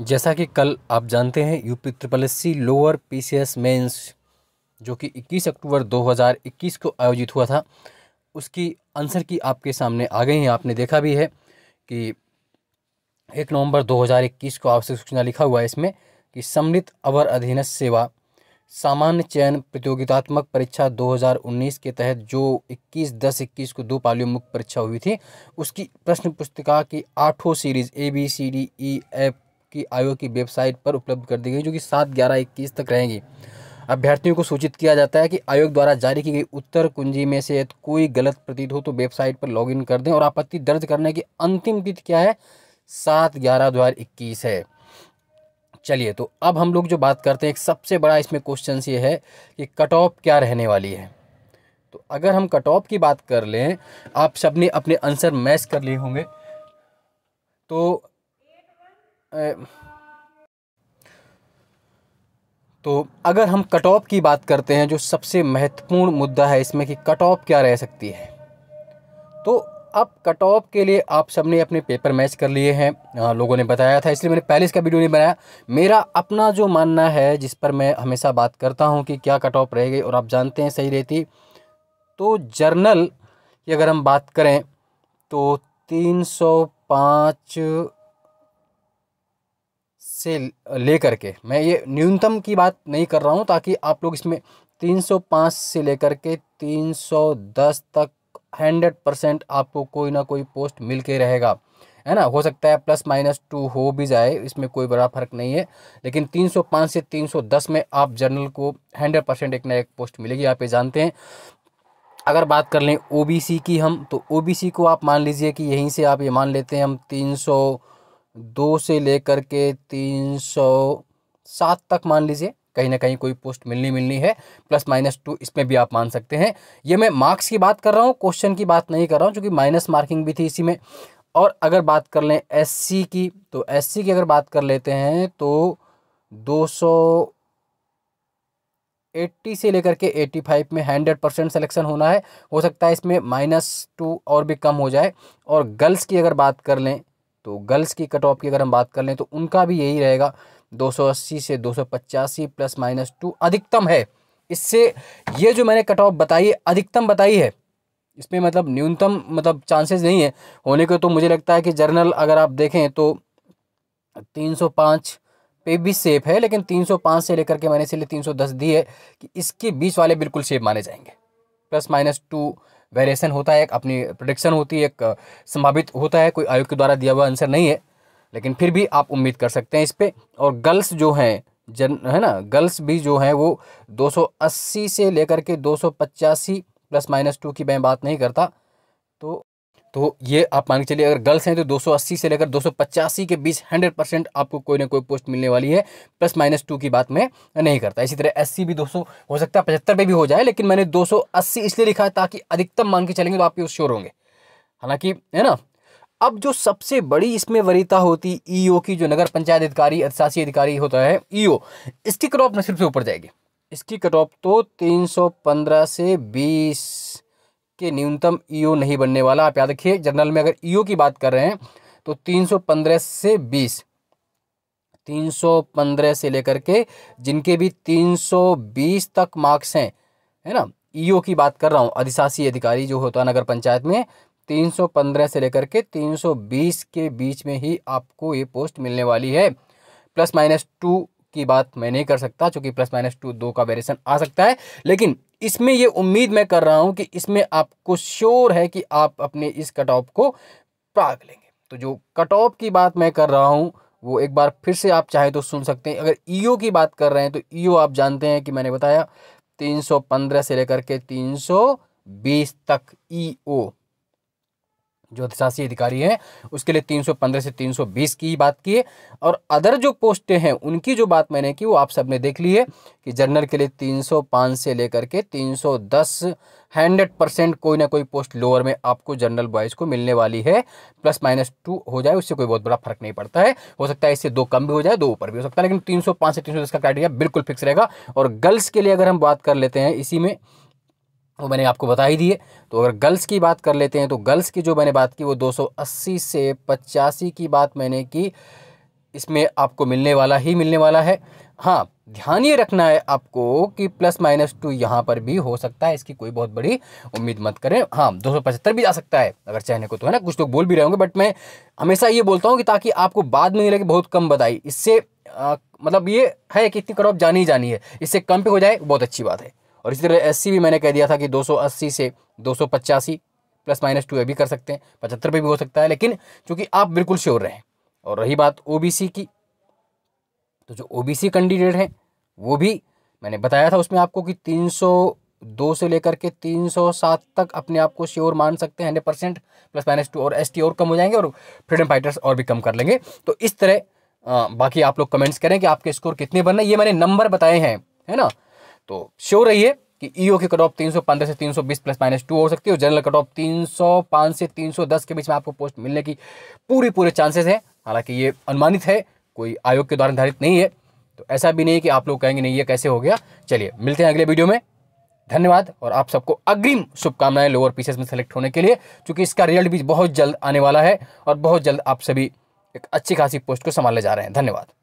जैसा कि कल आप जानते हैं UP triple S C lower S mains जो कि 21 अक्टूबर 2021 को आयोजित हुआ था उसकी आंसर की आपके सामने आ गई हैं आपने देखा भी है कि एक नवंबर 2021 को आवश्यक सूचना लिखा हुआ है इसमें कि सम्मिलित अवर अधीन सेवा सामान्य चयन प्रतियोगितात्मक परीक्षा 2019 के तहत जो 21 दस 21 को दो पालियों मुक्त परीक्षा हुई थी उसकी प्रश्न पुस्तिका की आठों series A B C D E F की आयोग की वेबसाइट पर उपलब्ध कर दी गई जो कि सात ग्यारह इक्कीस तक रहेंगी अभ्यर्थियों को सूचित किया जाता है कि आयोग द्वारा जारी की गई उत्तर कुंजी में से कोई गलत प्रतीत हो तो वेबसाइट पर लॉगिन कर दें और आपत्ति दर्ज करने की अंतिम तिथि क्या है सात ग्यारह दो है चलिए तो अब हम लोग जो बात करते हैं एक सबसे बड़ा इसमें क्वेश्चन ये है कि कट ऑफ क्या रहने वाली है तो अगर हम कट ऑफ की बात कर लें आप सबने अपने आंसर मैच कर लिए होंगे तो तो अगर हम कट ऑफ की बात करते हैं जो सबसे महत्वपूर्ण मुद्दा है इसमें कि कट ऑफ क्या रह सकती है तो अब कट ऑफ के लिए आप सब ने अपने पेपर मैच कर लिए हैं लोगों ने बताया था इसलिए मैंने पहले इसका वीडियो नहीं बनाया मेरा अपना जो मानना है जिस पर मैं हमेशा बात करता हूं कि क्या कट ऑफ रहेगी और आप जानते हैं सही रहती तो जर्नल की अगर हम बात करें तो तीन सौ पाँच से लेकर के मैं ये न्यूनतम की बात नहीं कर रहा हूँ ताकि आप लोग इसमें 305 से लेकर के 310 तक 100 परसेंट आपको कोई ना कोई पोस्ट मिल के रहेगा है ना हो सकता है प्लस माइनस टू हो भी जाए इसमें कोई बड़ा फर्क नहीं है लेकिन 305 से 310 में आप जर्नल को 100 परसेंट एक ना एक पोस्ट मिलेगी आप ये जानते हैं अगर बात कर लें ओबीसी की हम तो ओबीसी को आप मान लीजिए कि यहीं से आप ये मान लेते हैं हम तीन सौ दो से लेकर के तीन सौ सात तक मान लीजिए कहीं ना कहीं कोई पोस्ट मिलनी मिलनी है प्लस माइनस टू इसमें भी आप मान सकते हैं ये मैं मार्क्स की बात कर रहा हूँ क्वेश्चन की बात नहीं कर रहा हूँ क्योंकि माइनस मार्किंग भी थी इसी में और अगर बात कर लें एस की तो एस की अगर बात कर लेते हैं तो दो सौ से लेकर के 85 फाइव में हंड्रेड परसेंट सलेक्शन होना है हो सकता है इसमें माइनस टू और भी कम हो जाए और गर्ल्स की अगर बात कर लें तो गर्ल्स की कट ऑफ की अगर हम बात कर लें तो उनका भी यही रहेगा 280 से 285 प्लस माइनस टू अधिकतम है इससे ये जो मैंने कट ऑफ बताई अधिकतम बताई है इसमें मतलब न्यूनतम मतलब चांसेस नहीं है होने को तो मुझे लगता है कि जर्नल अगर आप देखें तो 305 पे भी सेफ है लेकिन 305 से लेकर के मैंने इसलिए 310 दी है कि इसके बीच वाले बिल्कुल सेफ माने जाएंगे प्लस माइनस टू वेरिएशन होता है एक अपनी प्रोडिक्शन होती है एक संभावित होता है कोई आयोग के द्वारा दिया हुआ आंसर नहीं है लेकिन फिर भी आप उम्मीद कर सकते हैं इस पर और गर्ल्स जो हैं जन है ना गर्ल्स भी जो हैं वो 280 से लेकर के दो प्लस माइनस टू की मैं बात नहीं करता तो तो ये आप मान के चलिए अगर गर्ल्स हैं तो 280 से लेकर दो के बीच 100 परसेंट आपको कोई ना कोई पोस्ट मिलने वाली है प्लस माइनस टू की बात मैं नहीं करता इसी तरह एससी भी 200 हो सकता है पचहत्तर पे भी हो जाए लेकिन मैंने 280 इसलिए लिखा है ताकि अधिकतम मान के चलेंगे तो आप श्योर होंगे हालांकि है ना अब जो सबसे बड़ी इसमें वरीता होती ई e की जो नगर पंचायत अधिकारी अधिशासी अधिकारी होता है ई e इसकी क्रॉप सिर्फ से ऊपर जाएगी इसकी क्रॉप तो तीन से बीस के न्यूनतम ईओ नहीं बनने वाला आप याद रखिए जनरल में अगर ईओ की बात कर रहे हैं तो 315 से 20 315 से लेकर के जिनके भी 320 तक मार्क्स हैं है ना ईओ की बात कर रहा हूँ अधिशासी अधिकारी जो होता है नगर पंचायत में 315 से लेकर के 320 के बीच में ही आपको ये पोस्ट मिलने वाली है प्लस माइनस टू की बात मैं नहीं कर सकता क्योंकि प्लस माइनस टू दो का वेरिएशन आ सकता है लेकिन इसमें ये उम्मीद मैं कर रहा हूँ कि इसमें आपको श्योर है कि आप अपने इस कट ऑफ को प्राग लेंगे तो जो कट ऑफ की बात मैं कर रहा हूँ वो एक बार फिर से आप चाहें तो सुन सकते हैं अगर ईओ e की बात कर रहे हैं तो ईओ e आप जानते हैं कि मैंने बताया 315 से लेकर के 320 तक ईओ e अधिशासी अधिकारी हैं उसके लिए 315 से 320 की ही बात की है और अदर जो पोस्टें हैं उनकी जो बात मैंने की वो आप सब ने देख ली है कि जनरल के लिए 305 से लेकर के 310 हंड्रेड परसेंट कोई ना कोई पोस्ट लोअर में आपको जनरल बॉयज़ को मिलने वाली है प्लस माइनस टू हो जाए उससे कोई बहुत बड़ा फर्क नहीं पड़ता है हो सकता है इससे दो कम भी हो जाए दो ऊपर भी हो सकता है लेकिन 305 से दस का क्राइटेरिया बिल्कुल फिक्स रहेगा और गर्ल्स के लिए अगर हम बात कर लेते हैं इसी में वो मैंने आपको बता ही दिए तो अगर गर्ल्स की बात कर लेते हैं तो गर्ल्स की जो मैंने बात की वो 280 से पचासी की बात मैंने की इसमें आपको मिलने वाला ही मिलने वाला है हाँ ध्यान ये रखना है आपको कि प्लस माइनस टू यहाँ पर भी हो सकता है इसकी कोई बहुत बड़ी उम्मीद मत करें हाँ दो भी जा सकता है अगर चाहने को तो है ना कुछ लोग बोल भी रहे होंगे बट मैं हमेशा ये बोलता हूँ कि ताकि आपको बाद में नहीं लगे बहुत कम बताई इससे आ, मतलब ये है कि इतनी करो आप जानी ही जानी है इससे कम पे हो जाए बहुत अच्छी बात है और इसी तरह एस भी मैंने कह दिया था कि 280 से दो प्लस माइनस टू ए भी कर सकते हैं पचहत्तर पे भी हो सकता है लेकिन चूंकि आप बिल्कुल श्योर रहें और रही बात ओ की तो जो ओ कैंडिडेट हैं वो भी मैंने बताया था उसमें आपको कि तीन दो से लेकर के तीन सौ सात तक अपने आप को श्योर मान सकते हैं hundred percent plus minus two और एस टी और कम हो जाएंगे और फ्रीडम फाइटर्स और भी कम कर लेंगे तो इस तरह बाकी आप लोग कमेंट्स करें कि आपके स्कोर कितने बनना ये मैंने नंबर बताए हैं है ना तो श्योर रहिए कि ईओ की कट ऑफ 315 से 320 प्लस माइनस टू हो सकती है और जनरल कट ऑफ 305 से 310 के बीच में आपको पोस्ट मिलने की पूरी पूरे चांसेस हैं हालांकि ये अनुमानित है कोई आयोग के द्वारा निर्धारित नहीं है तो ऐसा भी नहीं है कि आप लोग कहेंगे नहीं ये कैसे हो गया चलिए मिलते हैं अगले वीडियो में धन्यवाद और आप सबको अग्रिम शुभकामनाएं लोअर पीसेस में सेलेक्ट होने के लिए क्योंकि इसका रिजल्ट भी बहुत जल्द आने वाला है और बहुत जल्द आप सभी एक अच्छी खासी पोस्ट को संभालने जा रहे हैं धन्यवाद